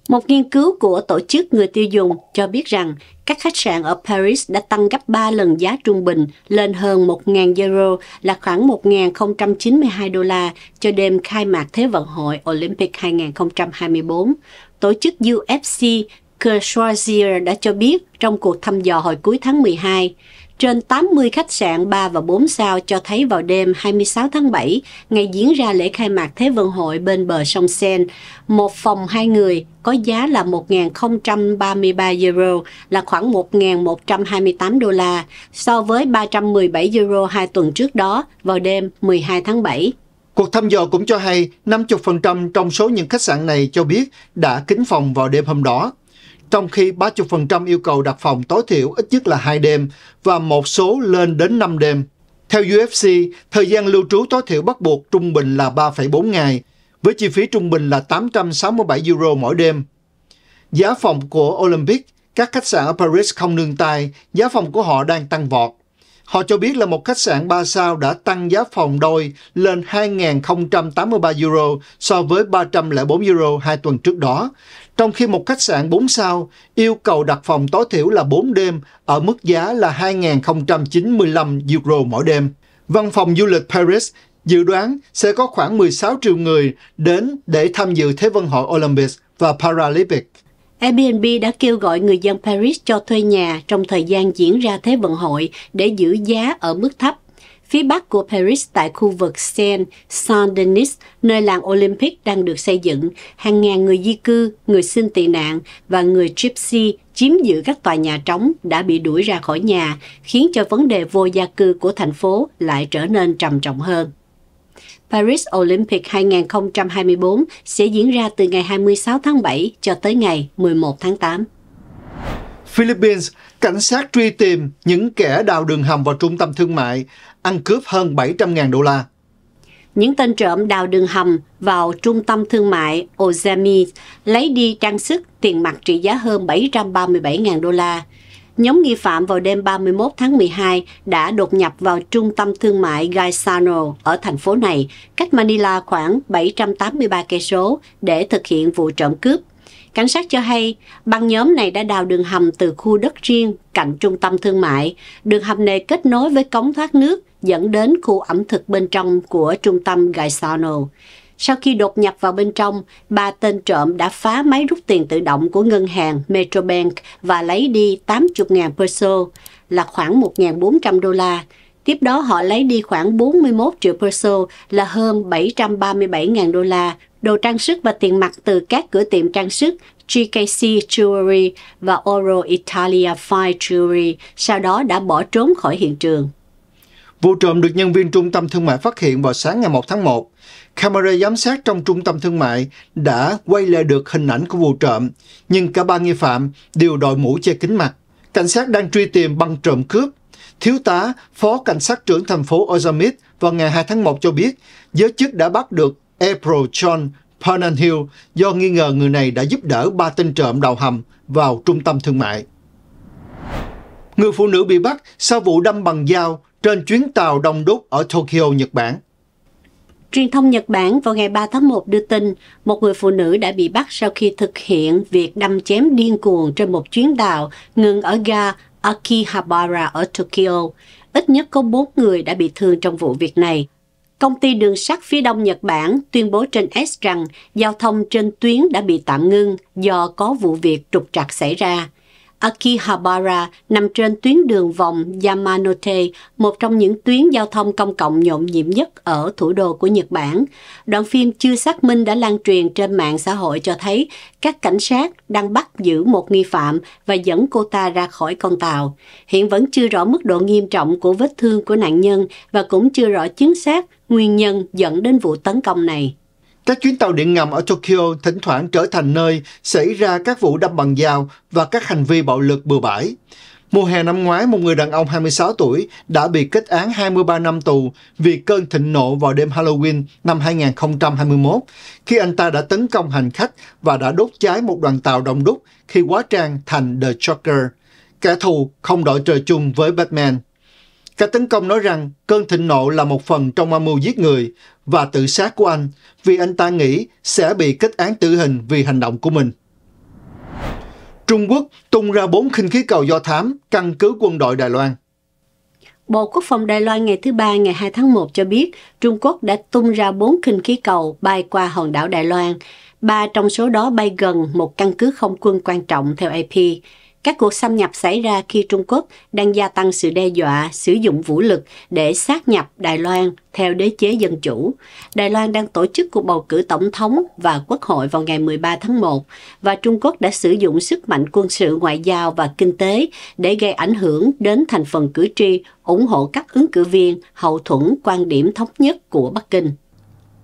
Một nghiên cứu của Tổ chức Người tiêu dùng cho biết rằng các khách sạn ở Paris đã tăng gấp 3 lần giá trung bình lên hơn 1.000 euro là khoảng 1.092 đô la cho đêm khai mạc Thế vận hội Olympic 2024. Tổ chức UFC Kerr Schwarzier đã cho biết trong cuộc thăm dò hồi cuối tháng 12, trên 80 khách sạn 3 và 4 sao cho thấy vào đêm 26 tháng 7, ngày diễn ra lễ khai mạc Thế vận hội bên bờ sông Sen, một phòng hai người có giá là 1.033 euro là khoảng 1.128 đô la so với 317 euro hai tuần trước đó vào đêm 12 tháng 7. Cuộc thăm dò cũng cho hay 50% trong số những khách sạn này cho biết đã kín phòng vào đêm hôm đó trong khi 30% yêu cầu đặt phòng tối thiểu ít nhất là 2 đêm và một số lên đến 5 đêm. Theo UFC, thời gian lưu trú tối thiểu bắt buộc trung bình là 3,4 ngày, với chi phí trung bình là 867 euro mỗi đêm. Giá phòng của Olympic, các khách sạn ở Paris không nương tay, giá phòng của họ đang tăng vọt. Họ cho biết là một khách sạn 3 sao đã tăng giá phòng đôi lên 2.083 euro so với 304 euro hai tuần trước đó, trong khi một khách sạn 4 sao yêu cầu đặt phòng tối thiểu là 4 đêm ở mức giá là 2.095 euro mỗi đêm. Văn phòng du lịch Paris dự đoán sẽ có khoảng 16 triệu người đến để tham dự Thế vận hội Olympic và Paralympic. Airbnb đã kêu gọi người dân Paris cho thuê nhà trong thời gian diễn ra Thế vận hội để giữ giá ở mức thấp phía bắc của Paris tại khu vực Seine-Saint-Denis, nơi làng Olympic đang được xây dựng, hàng ngàn người di cư, người xin tị nạn và người gypsy chiếm giữ các tòa nhà trống đã bị đuổi ra khỏi nhà, khiến cho vấn đề vô gia cư của thành phố lại trở nên trầm trọng hơn. Paris Olympic 2024 sẽ diễn ra từ ngày 26 tháng 7 cho tới ngày 11 tháng 8. Philippines Cảnh sát truy tìm những kẻ đào đường hầm vào trung tâm thương mại, ăn cướp hơn 700.000 đô la. Những tên trộm đào đường hầm vào trung tâm thương mại Ozami lấy đi trang sức tiền mặt trị giá hơn 737.000 đô la. Nhóm nghi phạm vào đêm 31 tháng 12 đã đột nhập vào trung tâm thương mại Gaisano ở thành phố này, cách Manila khoảng 783 cây số để thực hiện vụ trộm cướp. Cảnh sát cho hay, băng nhóm này đã đào đường hầm từ khu đất riêng cạnh trung tâm thương mại. Đường hầm này kết nối với cống thoát nước dẫn đến khu ẩm thực bên trong của trung tâm Gaisano. Sau khi đột nhập vào bên trong, ba tên trộm đã phá máy rút tiền tự động của ngân hàng Metrobank và lấy đi 80.000 peso, là khoảng 1.400 đô la. Tiếp đó họ lấy đi khoảng 41 triệu peso là hơn 737.000 đô la, đồ trang sức và tiền mặt từ các cửa tiệm trang sức GKC Jewelry và Oro Italia Fine Jewelry, sau đó đã bỏ trốn khỏi hiện trường. Vụ trộm được nhân viên trung tâm thương mại phát hiện vào sáng ngày 1 tháng 1. Camera giám sát trong trung tâm thương mại đã quay lại được hình ảnh của vụ trộm, nhưng cả ba nghi phạm đều đội mũ che kính mặt. Cảnh sát đang truy tìm băng trộm cướp Thiếu tá, Phó Cảnh sát trưởng thành phố Ozamit vào ngày 2 tháng 1 cho biết, giới chức đã bắt được April John Pernanhill do nghi ngờ người này đã giúp đỡ ba tên trộm đào hầm vào trung tâm thương mại. Người phụ nữ bị bắt sau vụ đâm bằng dao trên chuyến tàu đông đúc ở Tokyo, Nhật Bản. Truyền thông Nhật Bản vào ngày 3 tháng 1 đưa tin một người phụ nữ đã bị bắt sau khi thực hiện việc đâm chém điên cuồng trên một chuyến tàu ngừng ở ga Akihabara ở Tokyo, ít nhất có 4 người đã bị thương trong vụ việc này. Công ty đường sắt phía đông Nhật Bản tuyên bố trên S rằng giao thông trên tuyến đã bị tạm ngưng do có vụ việc trục trặc xảy ra. Akihabara nằm trên tuyến đường vòng Yamanote, một trong những tuyến giao thông công cộng nhộn nhịp nhất ở thủ đô của Nhật Bản. Đoạn phim chưa xác minh đã lan truyền trên mạng xã hội cho thấy các cảnh sát đang bắt giữ một nghi phạm và dẫn cô ta ra khỏi con tàu. Hiện vẫn chưa rõ mức độ nghiêm trọng của vết thương của nạn nhân và cũng chưa rõ chính xác nguyên nhân dẫn đến vụ tấn công này. Các chuyến tàu điện ngầm ở Tokyo thỉnh thoảng trở thành nơi xảy ra các vụ đâm bằng dao và các hành vi bạo lực bừa bãi. Mùa hè năm ngoái, một người đàn ông 26 tuổi đã bị kết án 23 năm tù vì cơn thịnh nộ vào đêm Halloween năm 2021, khi anh ta đã tấn công hành khách và đã đốt cháy một đoàn tàu đông đúc khi quá trang thành The Joker. Kẻ thù không đội trời chung với Batman. Các tấn công nói rằng cơn thịnh nộ là một phần trong âm mưu giết người và tự sát của anh vì anh ta nghĩ sẽ bị kết án tử hình vì hành động của mình. Trung Quốc tung ra bốn khinh khí cầu do thám căn cứ quân đội Đài Loan. Bộ Quốc phòng Đài Loan ngày thứ Ba ngày 2 tháng 1 cho biết Trung Quốc đã tung ra bốn khinh khí cầu bay qua hòn đảo Đài Loan. Ba trong số đó bay gần một căn cứ không quân quan trọng theo AP. Các cuộc xâm nhập xảy ra khi Trung Quốc đang gia tăng sự đe dọa sử dụng vũ lực để sát nhập Đài Loan theo đế chế dân chủ. Đài Loan đang tổ chức cuộc bầu cử tổng thống và quốc hội vào ngày 13 tháng 1 và Trung Quốc đã sử dụng sức mạnh quân sự, ngoại giao và kinh tế để gây ảnh hưởng đến thành phần cử tri ủng hộ các ứng cử viên hậu thuẫn quan điểm thống nhất của Bắc Kinh.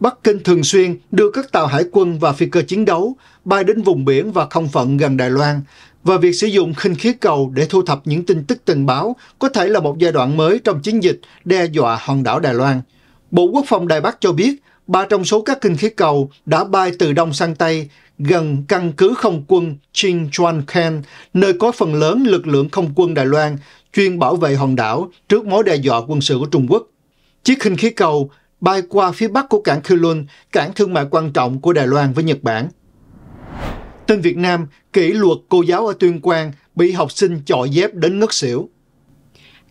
Bắc Kinh thường xuyên đưa các tàu hải quân và phi cơ chiến đấu bay đến vùng biển và không phận gần Đài Loan và việc sử dụng khinh khí cầu để thu thập những tin tức tình báo có thể là một giai đoạn mới trong chiến dịch đe dọa hòn đảo Đài Loan. Bộ Quốc phòng Đài Bắc cho biết, ba trong số các khinh khí cầu đã bay từ đông sang Tây, gần căn cứ không quân Ching Chuan Ken, nơi có phần lớn lực lượng không quân Đài Loan chuyên bảo vệ hòn đảo trước mối đe dọa quân sự của Trung Quốc. Chiếc khinh khí cầu bay qua phía bắc của cảng Kulun, cảng thương mại quan trọng của Đài Loan với Nhật Bản. Tên Việt Nam, kỷ luật cô giáo ở Tuyên Quang bị học sinh chọi dép đến ngất xỉu.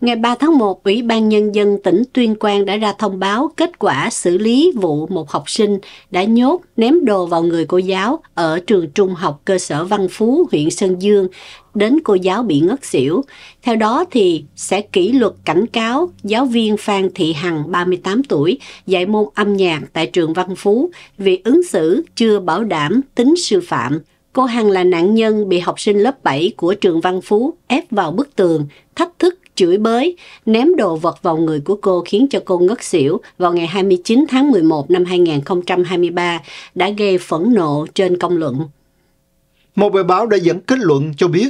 Ngày 3 tháng 1, Ủy ban Nhân dân tỉnh Tuyên Quang đã ra thông báo kết quả xử lý vụ một học sinh đã nhốt ném đồ vào người cô giáo ở trường trung học cơ sở Văn Phú, huyện Sơn Dương, đến cô giáo bị ngất xỉu. Theo đó thì sẽ kỷ luật cảnh cáo giáo viên Phan Thị Hằng, 38 tuổi, dạy môn âm nhạc tại trường Văn Phú vì ứng xử chưa bảo đảm tính sư phạm Cô Hằng là nạn nhân bị học sinh lớp 7 của trường Văn Phú ép vào bức tường, thách thức, chửi bới, ném đồ vật vào người của cô khiến cho cô ngất xỉu vào ngày 29 tháng 11 năm 2023 đã gây phẫn nộ trên công luận. Một bài báo đã dẫn kết luận cho biết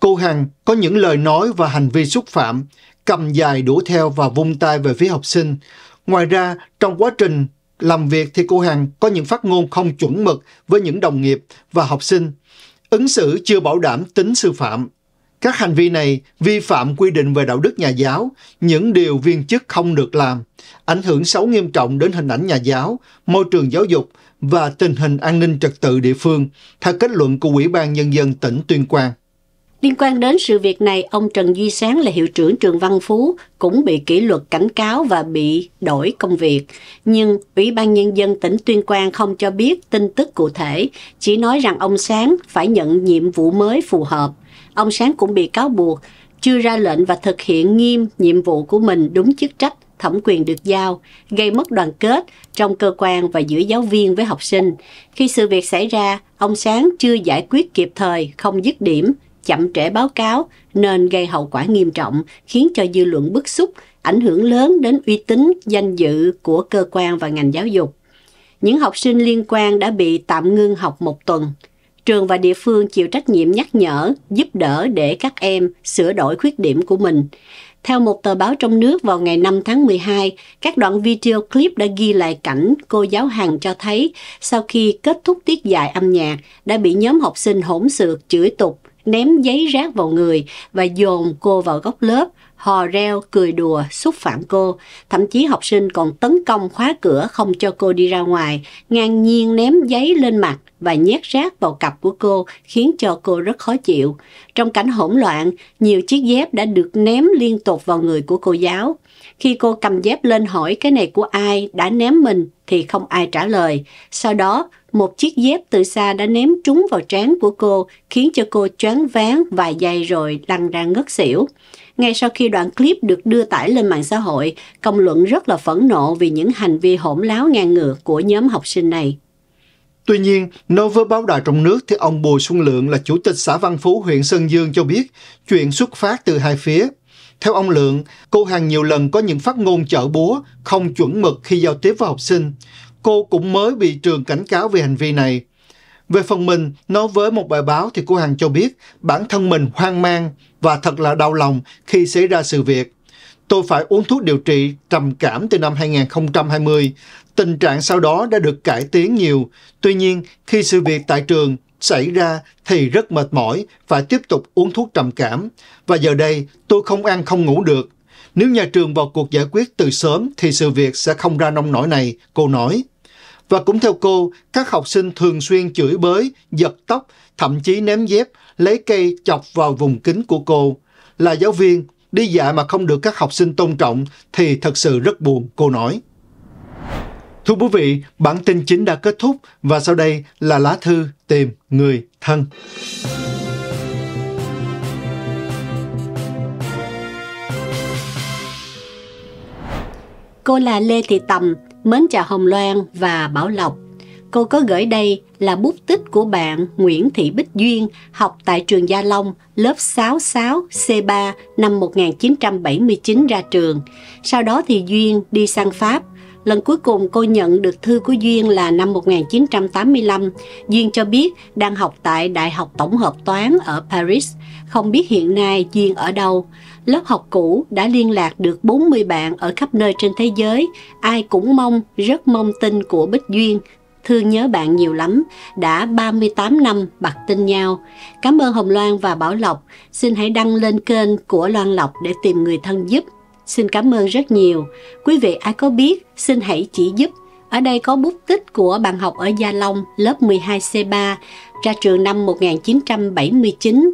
cô Hằng có những lời nói và hành vi xúc phạm, cầm dài đũa theo và vung tay về phía học sinh. Ngoài ra, trong quá trình làm việc thì cô Hằng có những phát ngôn không chuẩn mực với những đồng nghiệp và học sinh, ứng xử chưa bảo đảm tính sư phạm. Các hành vi này vi phạm quy định về đạo đức nhà giáo, những điều viên chức không được làm, ảnh hưởng xấu nghiêm trọng đến hình ảnh nhà giáo, môi trường giáo dục và tình hình an ninh trật tự địa phương, theo kết luận của Ủy ban Nhân dân tỉnh Tuyên Quang. Liên quan đến sự việc này, ông Trần Duy Sáng là hiệu trưởng trường Văn Phú cũng bị kỷ luật cảnh cáo và bị đổi công việc. Nhưng Ủy ban Nhân dân tỉnh Tuyên Quang không cho biết tin tức cụ thể, chỉ nói rằng ông Sáng phải nhận nhiệm vụ mới phù hợp. Ông Sáng cũng bị cáo buộc chưa ra lệnh và thực hiện nghiêm nhiệm vụ của mình đúng chức trách thẩm quyền được giao, gây mất đoàn kết trong cơ quan và giữa giáo viên với học sinh. Khi sự việc xảy ra, ông Sáng chưa giải quyết kịp thời, không dứt điểm, chậm trễ báo cáo nên gây hậu quả nghiêm trọng, khiến cho dư luận bức xúc, ảnh hưởng lớn đến uy tín, danh dự của cơ quan và ngành giáo dục. Những học sinh liên quan đã bị tạm ngưng học một tuần. Trường và địa phương chịu trách nhiệm nhắc nhở, giúp đỡ để các em sửa đổi khuyết điểm của mình. Theo một tờ báo trong nước vào ngày 5 tháng 12, các đoạn video clip đã ghi lại cảnh cô giáo Hằng cho thấy sau khi kết thúc tiết dạy âm nhạc đã bị nhóm học sinh hỗn xược chửi tục, ném giấy rác vào người và dồn cô vào góc lớp, hò reo, cười đùa, xúc phạm cô. Thậm chí học sinh còn tấn công khóa cửa không cho cô đi ra ngoài, ngang nhiên ném giấy lên mặt và nhét rác vào cặp của cô khiến cho cô rất khó chịu. Trong cảnh hỗn loạn, nhiều chiếc dép đã được ném liên tục vào người của cô giáo. Khi cô cầm dép lên hỏi cái này của ai đã ném mình thì không ai trả lời. Sau đó, một chiếc dép từ xa đã ném trúng vào trán của cô, khiến cho cô choáng váng vài giây rồi lăn ra ngất xỉu. Ngay sau khi đoạn clip được đưa tải lên mạng xã hội, công luận rất là phẫn nộ vì những hành vi hỗn láo ngang ngược của nhóm học sinh này. Tuy nhiên, nói với báo đài trong nước thì ông Bùi Xuân Lượng là chủ tịch xã Văn Phú huyện Sơn Dương cho biết chuyện xuất phát từ hai phía. Theo ông Lượng, cô hàng nhiều lần có những phát ngôn chở búa, không chuẩn mực khi giao tiếp với học sinh cô cũng mới bị trường cảnh cáo về hành vi này. Về phần mình, nói với một bài báo thì cô Hằng cho biết bản thân mình hoang mang và thật là đau lòng khi xảy ra sự việc. Tôi phải uống thuốc điều trị trầm cảm từ năm 2020. Tình trạng sau đó đã được cải tiến nhiều. Tuy nhiên, khi sự việc tại trường xảy ra thì rất mệt mỏi, và tiếp tục uống thuốc trầm cảm. Và giờ đây, tôi không ăn không ngủ được. Nếu nhà trường vào cuộc giải quyết từ sớm thì sự việc sẽ không ra nông nổi này, cô nói. Và cũng theo cô, các học sinh thường xuyên chửi bới, giật tóc, thậm chí ném dép, lấy cây chọc vào vùng kính của cô. Là giáo viên, đi dạy mà không được các học sinh tôn trọng thì thật sự rất buồn, cô nói. Thưa quý vị, bản tin chính đã kết thúc và sau đây là lá thư tìm người thân. Cô là Lê Thị Tầm, Mến chào Hồng Loan và Bảo Lộc. Cô có gửi đây là bút tích của bạn Nguyễn Thị Bích Duyên học tại trường Gia Long lớp 66 C3 năm 1979 ra trường. Sau đó thì Duyên đi sang Pháp. Lần cuối cùng cô nhận được thư của Duyên là năm 1985. Duyên cho biết đang học tại Đại học Tổng hợp Toán ở Paris. Không biết hiện nay Duyên ở đâu lớp học cũ đã liên lạc được 40 bạn ở khắp nơi trên thế giới, ai cũng mong, rất mong tin của Bích Duyên. Thương nhớ bạn nhiều lắm, đã 38 năm bạc tin nhau. Cảm ơn Hồng Loan và Bảo Lộc, xin hãy đăng lên kênh của Loan Lộc để tìm người thân giúp. Xin cảm ơn rất nhiều. Quý vị ai có biết, xin hãy chỉ giúp. Ở đây có bút tích của bạn học ở Gia Long, lớp 12C3, ra trường năm 1979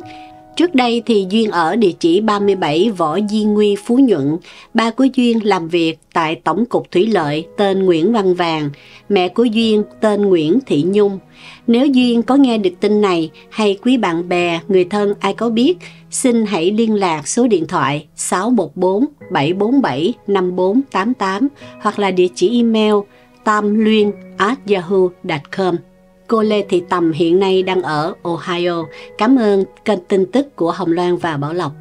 Trước đây thì Duyên ở địa chỉ 37 Võ Di Nguy, Phú Nhuận. Ba của Duyên làm việc tại Tổng cục Thủy lợi tên Nguyễn Văn Vàng, mẹ của Duyên tên Nguyễn Thị Nhung. Nếu Duyên có nghe được tin này hay quý bạn bè, người thân ai có biết, xin hãy liên lạc số điện thoại 614 747 5488 hoặc là địa chỉ email tamluyên@yahoo.com. Cô Lê Thị Tầm hiện nay đang ở Ohio. Cảm ơn kênh tin tức của Hồng Loan và Bảo Lộc.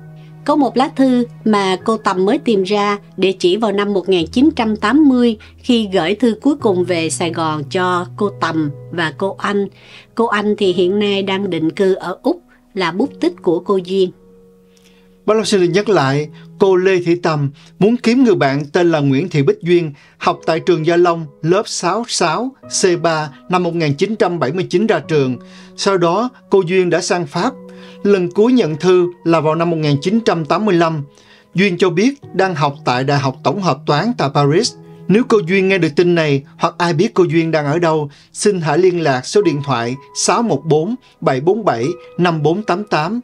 Có một lá thư mà cô Tầm mới tìm ra địa chỉ vào năm 1980 khi gửi thư cuối cùng về Sài Gòn cho cô Tầm và cô Anh. Cô Anh thì hiện nay đang định cư ở Úc là bút tích của cô Duyên. Bác Lộc xin được nhắc lại, cô Lê Thị Tầm muốn kiếm người bạn tên là Nguyễn Thị Bích Duyên, học tại trường Gia Long, lớp 66, C3 năm 1979 ra trường. Sau đó, cô Duyên đã sang Pháp. Lần cuối nhận thư là vào năm 1985. Duyên cho biết đang học tại Đại học Tổng hợp Toán tại Paris. Nếu cô Duyên nghe được tin này hoặc ai biết cô Duyên đang ở đâu, xin hãy liên lạc số điện thoại 614 747 5488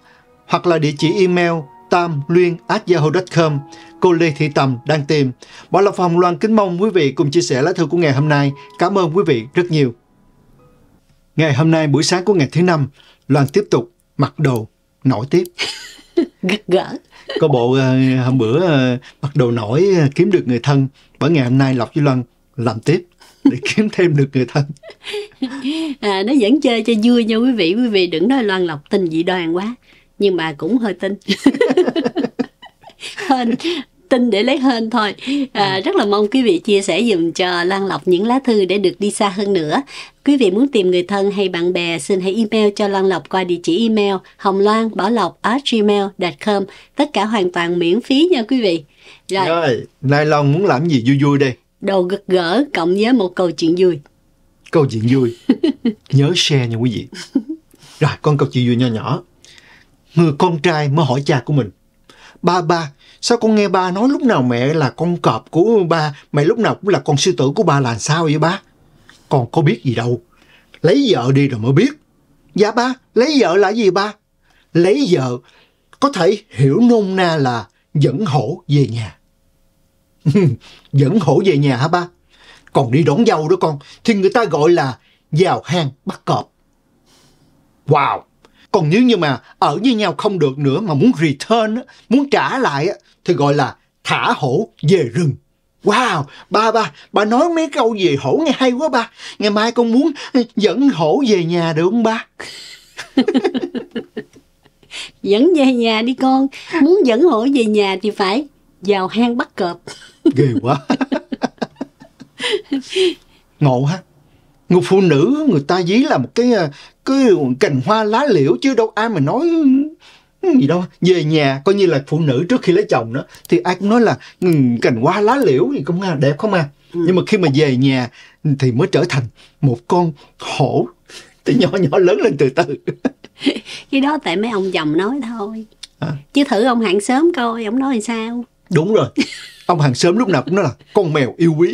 hoặc là địa chỉ email tam luyên yahoo.com. Cô Lê Thị Tầm đang tìm. Bảo Lộc phòng Loan kính mong quý vị cùng chia sẻ lá thư của ngày hôm nay. Cảm ơn quý vị rất nhiều. Ngày hôm nay buổi sáng của ngày thứ năm, Loan tiếp tục mặc đồ nổi tiếp. Gật gỡ. Có bộ ờ, hôm bữa ờ, mặc đồ nổi ờ, kiếm được người thân. Bởi ngày hôm nay Lộc với Loan làm tiếp để kiếm thêm được người thân à, nó vẫn chơi cho vui nha quý vị quý vị đừng nói loan lọc tình dị đoan quá nhưng mà cũng hơi tin hên tin để lấy hên thôi à, ừ. rất là mong quý vị chia sẻ dùm cho lan Lộc những lá thư để được đi xa hơn nữa quý vị muốn tìm người thân hay bạn bè xin hãy email cho lan Lộc qua địa chỉ email hồng loan bảo lộc gmail com tất cả hoàn toàn miễn phí nha quý vị rồi, rồi nay long muốn làm gì vui vui đây đồ gật gỡ cộng với một câu chuyện vui câu chuyện vui nhớ share nha quý vị rồi con câu chuyện vui nhỏ nhỏ người con trai mới hỏi cha của mình ba ba sao con nghe ba nói lúc nào mẹ là con cọp của ba mẹ lúc nào cũng là con sư tử của ba là sao vậy ba con có biết gì đâu lấy vợ đi rồi mới biết dạ ba lấy vợ là gì ba lấy vợ có thể hiểu nôm na là dẫn hổ về nhà dẫn hổ về nhà hả ba còn đi đón dâu đó con thì người ta gọi là vào hang bắt cọp wow còn nếu như mà ở với nhau không được nữa mà muốn return, muốn trả lại thì gọi là thả hổ về rừng. Wow, ba ba, bà nói mấy câu về hổ nghe hay quá ba. Ngày mai con muốn dẫn hổ về nhà được không ba? dẫn về nhà đi con. Muốn dẫn hổ về nhà thì phải vào hang bắt cọp. Ghê quá. Ngộ ha người phụ nữ người ta dí là một cái ờ, cái cành hoa lá liễu chứ đâu ai mà nói ừ, gì đâu về nhà coi như là phụ nữ trước khi lấy chồng đó thì ai cũng nói là ừ, cành hoa lá liễu gì cũng à, đẹp không à ừ. nhưng mà khi mà về nhà thì mới trở thành một con hổ từ nhỏ nhỏ lớn lên từ từ cái đó tại mấy ông chồng nói thôi à. chứ thử ông hàng sớm coi ông nói sao đúng rồi ông hàng sớm lúc nào cũng nói là con mèo yêu quý